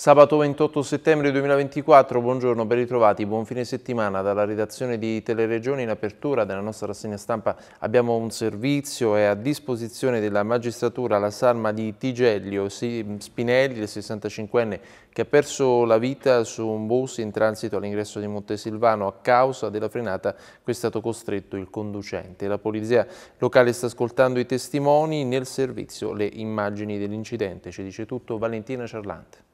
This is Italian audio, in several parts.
Sabato 28 settembre 2024, buongiorno, ben ritrovati, buon fine settimana dalla redazione di Teleregione in apertura della nostra rassegna stampa abbiamo un servizio è a disposizione della magistratura la salma di Tigellio Spinelli, il 65enne che ha perso la vita su un bus in transito all'ingresso di Montesilvano a causa della frenata cui è stato costretto il conducente. La polizia locale sta ascoltando i testimoni nel servizio le immagini dell'incidente, ci dice tutto Valentina Ciarlante.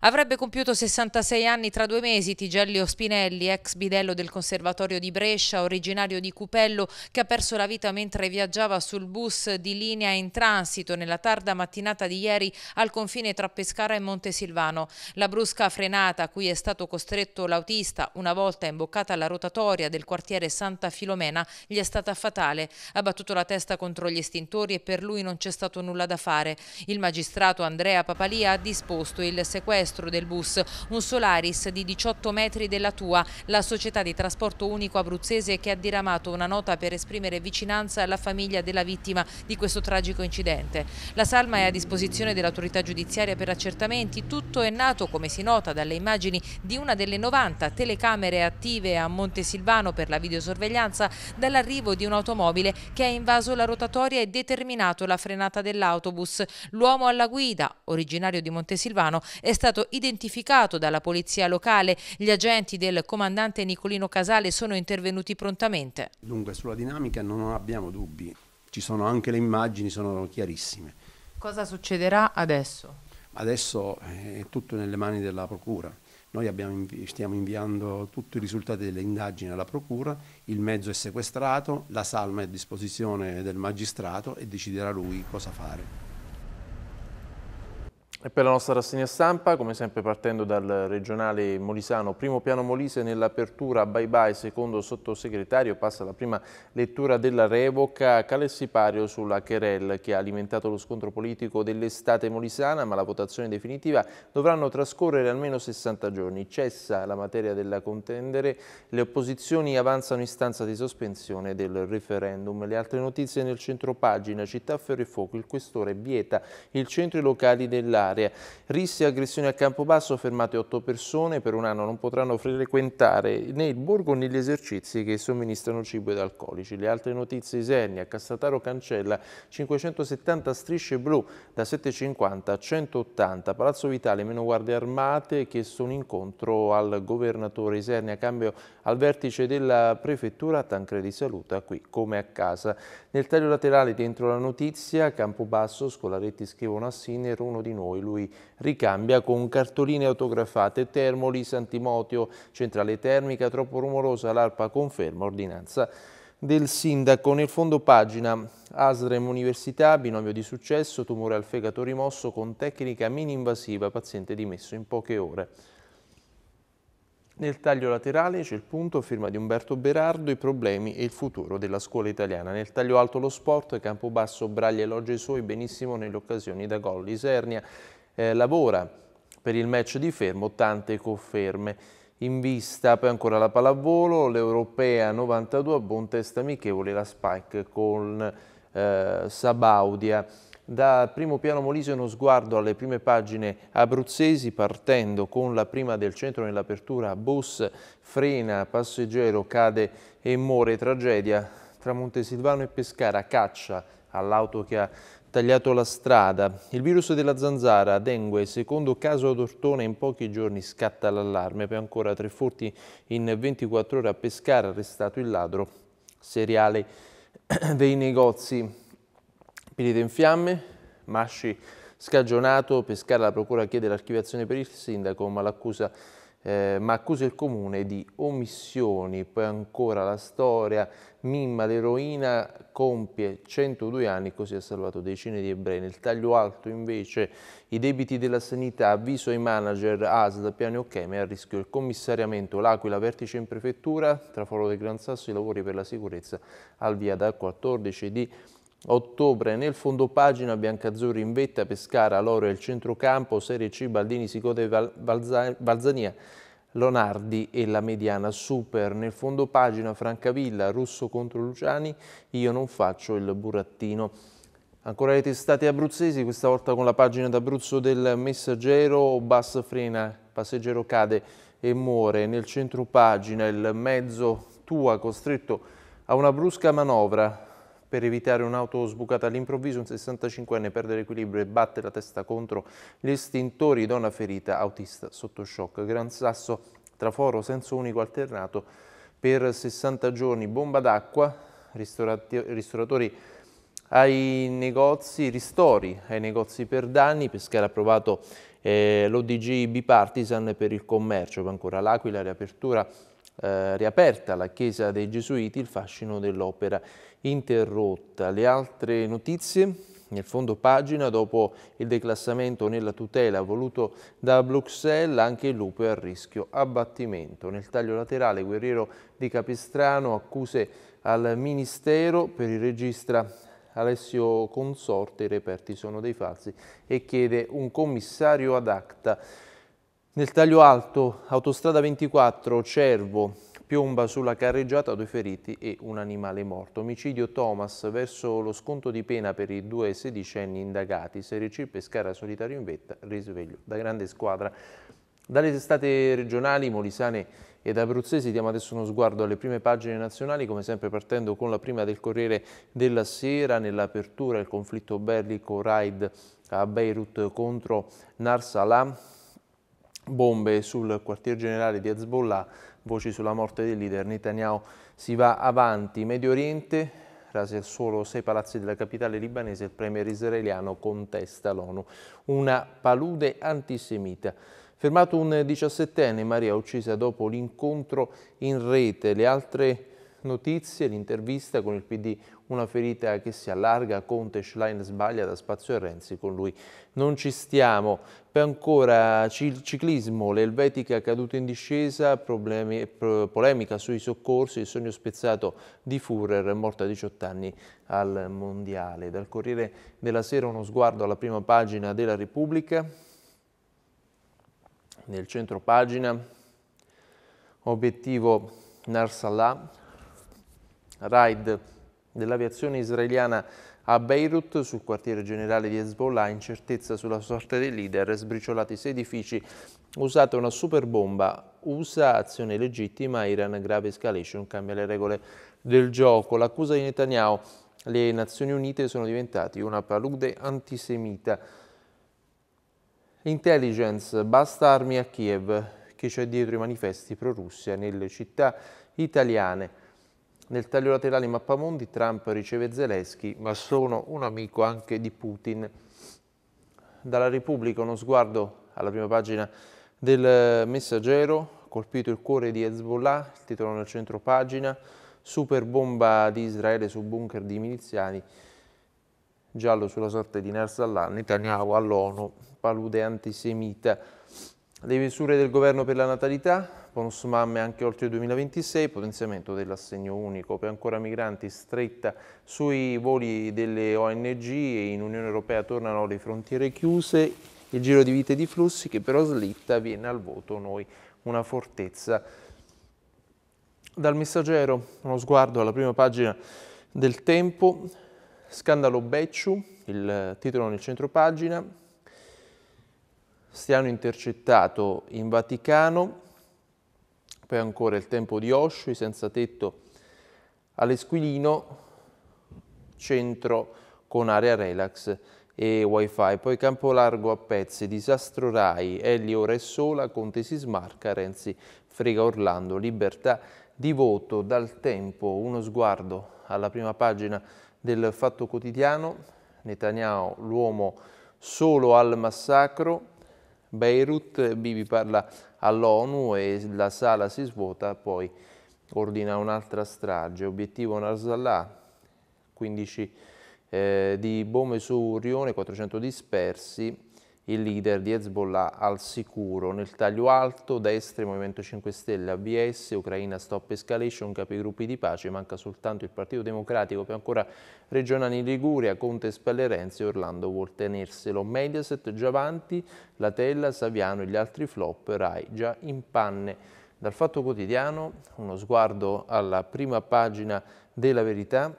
Avrebbe compiuto 66 anni tra due mesi Tigellio Spinelli, ex bidello del Conservatorio di Brescia, originario di Cupello, che ha perso la vita mentre viaggiava sul bus di linea in transito nella tarda mattinata di ieri al confine tra Pescara e Montesilvano. La brusca frenata a cui è stato costretto l'autista una volta imboccata la rotatoria del quartiere Santa Filomena gli è stata fatale. Ha battuto la testa contro gli estintori e per lui non c'è stato nulla da fare. Il magistrato Andrea Papalia ha disposto il sequestro destro del bus, un Solaris di 18 metri della Tua, la società di trasporto unico abruzzese che ha diramato una nota per esprimere vicinanza alla famiglia della vittima di questo tragico incidente. La salma è a disposizione dell'autorità giudiziaria per accertamenti, tutto è nato, come si nota dalle immagini, di una delle 90 telecamere attive a Montesilvano per la videosorveglianza dall'arrivo di un'automobile che ha invaso la rotatoria e determinato la frenata dell'autobus. L'uomo alla guida, originario di Montesilvano, è stato stato identificato dalla polizia locale. Gli agenti del comandante Nicolino Casale sono intervenuti prontamente. Dunque sulla dinamica non abbiamo dubbi, ci sono anche le immagini, sono chiarissime. Cosa succederà adesso? Adesso eh, è tutto nelle mani della Procura. Noi invi stiamo inviando tutti i risultati delle indagini alla Procura, il mezzo è sequestrato, la salma è a disposizione del magistrato e deciderà lui cosa fare. E per la nostra rassegna stampa, come sempre partendo dal regionale molisano, primo piano Molise nell'apertura bye bye, secondo sottosegretario, passa la prima lettura della revoca, calessipario sulla Cherel che ha alimentato lo scontro politico dell'estate molisana, ma la votazione definitiva dovranno trascorrere almeno 60 giorni. Cessa la materia della contendere, le opposizioni avanzano istanza di sospensione del referendum. Le altre notizie nel centro pagina, città ferro e fuoco, il questore vieta il centro e i locali dell'area sanitaria. Rissi e aggressioni a Campobasso, fermate otto persone, per un anno non potranno frequentare né il borgo né gli esercizi che somministrano cibo ed alcolici. Le altre notizie Isernia, Cassataro cancella 570 strisce blu da 750 a 180, Palazzo Vitale meno guardie armate chiesto un incontro al governatore Isernia, cambio al vertice della prefettura Tancredi Saluta qui come a casa. Nel taglio laterale dentro la notizia Campobasso, Scolaretti scrivono a Siner uno di noi, lui ricambia con cartoline autografate Termoli, Santimotio, centrale termica troppo rumorosa, l'ARPA conferma ordinanza del sindaco. Nel fondo pagina ASREM Università, binomio di successo, tumore al fegato rimosso con tecnica mini-invasiva, paziente dimesso in poche ore. Nel taglio laterale c'è il punto, firma di Umberto Berardo, i problemi e il futuro della scuola italiana. Nel taglio alto lo sport, campo basso, Braglia elogia i suoi benissimo nelle occasioni da gol. Isernia eh, lavora per il match di Fermo, tante conferme. In vista poi ancora la pallavolo, l'Europea 92 a buon test amichevole, la Spike con eh, Sabaudia. Da primo piano Molise uno sguardo alle prime pagine abruzzesi partendo con la prima del centro nell'apertura, bus frena, passeggero cade e muore, tragedia tra Montesilvano e Pescara, caccia all'auto che ha tagliato la strada. Il virus della zanzara, dengue, secondo caso ad Ortona, in pochi giorni scatta l'allarme per ancora tre furti in 24 ore a Pescara, arrestato il ladro seriale dei negozi. Pilite in fiamme, Masci scagionato, Pescara la procura chiede l'archiviazione per il sindaco, ma l'accusa è eh, ma accusa il comune di omissioni. Poi ancora la storia, Mimma l'eroina compie 102 anni, così ha salvato decine di ebrei. Nel taglio alto invece i debiti della sanità, avviso ai manager ASL, piano ok, ma a rischio il commissariamento, l'Aquila, vertice in prefettura, traforo del Gran Sasso, i lavori per la sicurezza al via dal 14 di ottobre nel fondo pagina Biancazzurri in vetta, Pescara, Loro e il centrocampo, Serie C, Baldini, Sicote, Valza, Valzania, Lonardi e la mediana super. Nel fondo pagina Francavilla, Russo contro Luciani, Io non faccio il burattino. Ancora le testate abruzzesi, questa volta con la pagina d'Abruzzo del Messaggero, Bus frena, passeggero cade e muore. Nel centro pagina il mezzo Tua costretto a una brusca manovra, per evitare un'auto sbucata all'improvviso, un 65enne perde l'equilibrio e batte la testa contro gli estintori. Donna ferita, autista sotto shock. Gran Sasso, traforo, senso unico alternato per 60 giorni. Bomba d'acqua, ristoratori ai negozi, ristori ai negozi per danni, Pescara ha approvato eh, l'ODG bipartisan per il commercio, poi ancora l'Aquila, riapertura eh, riaperta la Chiesa dei Gesuiti il fascino dell'opera interrotta. Le altre notizie nel fondo pagina, dopo il declassamento nella tutela voluto da Bruxelles, anche il lupo è a rischio abbattimento. Nel taglio laterale Guerriero di Capistrano accuse al Ministero per il regista Alessio Consorte, i reperti sono dei falsi, e chiede un commissario ad acta. Nel taglio alto, autostrada 24, Cervo, piomba sulla carreggiata due feriti e un animale morto. Omicidio Thomas verso lo sconto di pena per i due sedicenni indagati. Serie C Pescara solitario in vetta, risveglio da grande squadra. Dalle estate regionali molisane ed abruzzesi diamo adesso uno sguardo alle prime pagine nazionali, come sempre partendo con la prima del Corriere della Sera, nell'apertura il conflitto bellico Raid a Beirut contro Narsalam, bombe sul quartier generale di Hezbollah, voci sulla morte del leader Netanyahu, si va avanti. Medio Oriente, rasi al suolo sei palazzi della capitale libanese, il premier israeliano contesta l'ONU. Una palude antisemita. Fermato un 17enne, Maria uccisa dopo l'incontro in rete. Le altre Notizie, l'intervista con il PD, una ferita che si allarga, Conte Schlein sbaglia da spazio a Renzi, con lui non ci stiamo. Poi ancora ciclismo, l'Elvetica caduta in discesa, problemi, polemica sui soccorsi, il sogno spezzato di Führer, morto a 18 anni al Mondiale. Dal Corriere della Sera uno sguardo alla prima pagina della Repubblica, nel centro pagina, obiettivo Narsalah, raid dell'aviazione israeliana a Beirut, sul quartiere generale di Hezbollah, incertezza sulla sorte dei leader, sbriciolati sei edifici, usata una superbomba, USA azione legittima, Iran grave escalation, cambia le regole del gioco. L'accusa di Netanyahu, le Nazioni Unite sono diventate una palude antisemita. Intelligence, basta armi a Kiev, che c'è dietro i manifesti pro-Russia nelle città italiane. Nel taglio laterale Mappamondi Trump riceve Zelensky, ma sono un amico anche di Putin. Dalla Repubblica uno sguardo alla prima pagina del eh, messaggero, colpito il cuore di Hezbollah, il titolo nel centro pagina, super bomba di Israele su bunker di miliziani, giallo sulla sorte di Narsallah, Netanyahu all'ONU, palude antisemita. Le misure del governo per la natalità, bonus mamme anche oltre il 2026, potenziamento dell'assegno unico per ancora migranti stretta sui voli delle ONG e in Unione Europea tornano le frontiere chiuse, il giro di vite e di flussi che però slitta viene al voto noi una fortezza. Dal messaggero uno sguardo alla prima pagina del tempo, scandalo Becciu, il titolo nel centro pagina, stiano intercettato in Vaticano, poi ancora il tempo di Osho, i senza tetto all'Esquilino, centro con area relax e wifi, poi campo largo a pezzi, disastro Rai, Elli ora è sola, Conte si smarca, Renzi frega Orlando, libertà di voto, dal tempo uno sguardo alla prima pagina del Fatto Quotidiano, Netanyahu l'uomo solo al massacro, Beirut, Bibi parla all'ONU e la sala si svuota, poi ordina un'altra strage. Obiettivo Narzallah, 15 eh, di bombe su Rione, 400 dispersi, il leader di Hezbollah al sicuro. Nel taglio alto, destra, Movimento 5 Stelle, ABS, Ucraina Stop Escalation, capigruppi di pace, manca soltanto il Partito Democratico, più ancora regionali Liguria, Conte Spallerenzi, Orlando vuol tenerselo. Mediaset, già Giavanti, Latella, Saviano e gli altri flop, Rai già in panne. Dal Fatto Quotidiano, uno sguardo alla prima pagina della verità,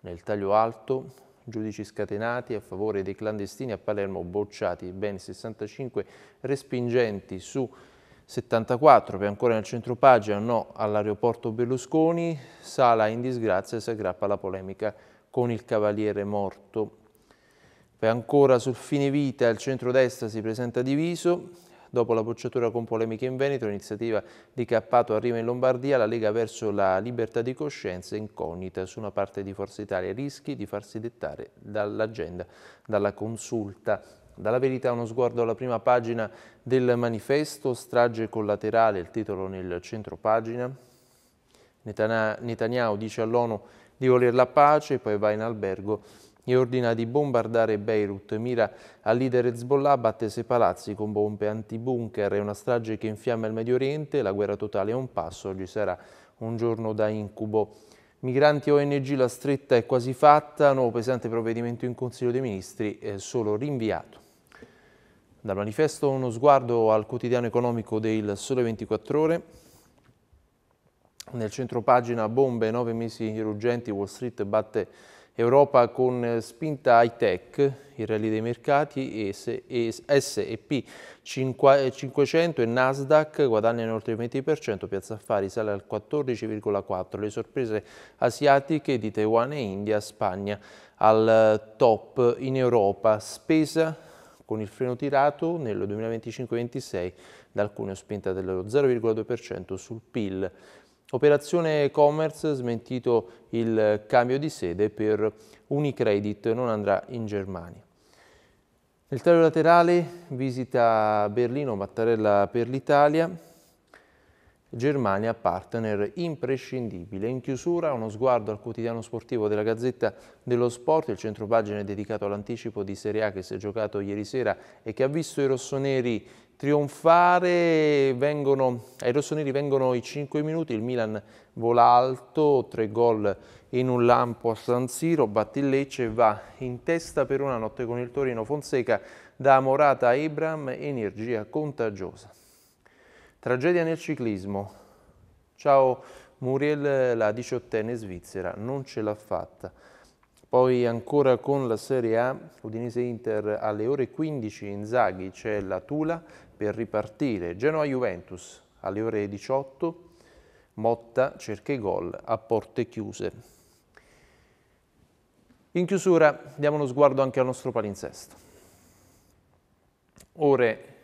nel taglio alto giudici scatenati a favore dei clandestini a Palermo bocciati, ben 65 respingenti su 74 per ancora nel centro Pagina, no all'aeroporto Berlusconi, Sala in disgrazia si aggrappa alla polemica con il cavaliere morto. Per ancora sul fine vita il centro-destra si presenta diviso, Dopo la bocciatura con polemiche in Veneto, l'iniziativa di Cappato arriva in Lombardia, la Lega verso la libertà di coscienza incognita su una parte di Forza Italia, rischi di farsi dettare dall'agenda, dalla consulta. Dalla verità uno sguardo alla prima pagina del manifesto, strage collaterale, il titolo nel centro pagina. Netanyahu dice all'ONU di voler la pace, poi va in albergo e ordina di bombardare Beirut. Mira al leader Hezbollah, batte sei palazzi con bombe antibunker È una strage che infiamma il Medio Oriente. La guerra totale è un passo, oggi sarà un giorno da incubo. Migranti ONG, la stretta è quasi fatta, nuovo pesante provvedimento in Consiglio dei Ministri, è solo rinviato. Dal manifesto uno sguardo al quotidiano economico del Sole 24 Ore. Nel centro pagina bombe, nove mesi ruggenti, Wall Street batte Europa con spinta high tech, i rally dei mercati, S&P 500 e Nasdaq guadagnano oltre il 20%, Piazza Affari sale al 14,4%, le sorprese asiatiche di Taiwan e India, Spagna al top in Europa, spesa con il freno tirato nel 2025-26 da alcune spinta dello 0,2% sul PIL Operazione e-commerce, smentito il cambio di sede per Unicredit, non andrà in Germania. Nel taglio laterale visita Berlino, Mattarella per l'Italia, Germania partner imprescindibile. In chiusura uno sguardo al quotidiano sportivo della Gazzetta dello Sport, il centropagine dedicato all'anticipo di Serie A che si è giocato ieri sera e che ha visto i rossoneri trionfare, vengono, ai rossoneri vengono i 5 minuti, il Milan vola alto, 3 gol in un lampo a San Siro, il Lecce e va in testa per una notte con il Torino Fonseca da Morata a Ibram, energia contagiosa. Tragedia nel ciclismo. Ciao Muriel, la diciottenne svizzera, non ce l'ha fatta. Poi ancora con la Serie A, Udinese Inter alle ore 15 in Zaghi c'è la Tula per ripartire. Genoa Juventus alle ore 18, Motta cerca i gol a porte chiuse. In chiusura diamo uno sguardo anche al nostro palinsesto. Ore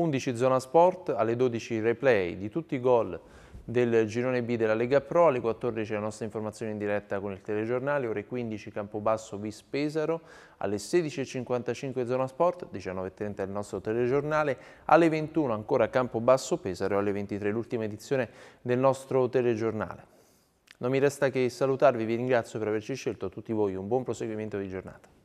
11 zona sport, alle 12 replay di tutti i gol del girone B della Lega Pro, alle 14 la nostra informazione in diretta con il telegiornale, ore 15 Campobasso bis Pesaro, alle 16.55 Zona Sport, 19.30 il nostro telegiornale, alle 21 ancora Campobasso Pesaro, alle 23 l'ultima edizione del nostro telegiornale. Non mi resta che salutarvi, vi ringrazio per averci scelto, tutti voi un buon proseguimento di giornata.